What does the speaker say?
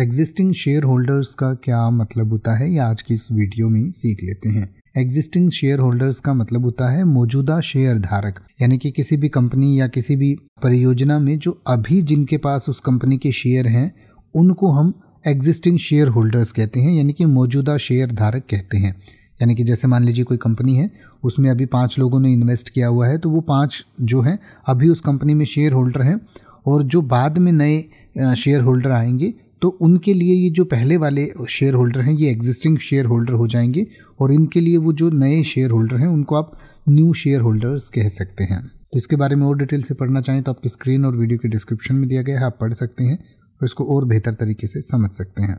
existing share holders का क्या मतलब होता है ये आज की इस वीडियो में सीख लेते हैं एग्जिस्टिंग शेयर होल्डर्स का मतलब होता है मौजूदा शेयर धारक यानी कि किसी भी कंपनी या किसी भी परियोजना में जो अभी जिनके पास उस कंपनी के शेयर हैं उनको हम एग्जिस्टिंग शेयर होल्डर्स कहते हैं यानी कि मौजूदा शेयर धारक कहते हैं यानी कि जैसे मान लीजिए कोई कंपनी है उसमें अभी पाँच लोगों ने इन्वेस्ट किया हुआ है तो वो पाँच जो हैं अभी उस कंपनी में शेयर होल्डर हैं और जो बाद में नए शेयर होल्डर आएंगे तो उनके लिए ये जो पहले वाले शेयर होल्डर हैं ये एग्जिस्टिंग शेयर होल्डर हो जाएंगे और इनके लिए वो जो नए शेयर होल्डर हैं उनको आप न्यू शेयर होल्डर्स कह सकते हैं तो इसके बारे में और डिटेल से पढ़ना चाहें तो आपकी स्क्रीन और वीडियो के डिस्क्रिप्शन में दिया गया है आप पढ़ सकते हैं और इसको और बेहतर तरीके से समझ सकते हैं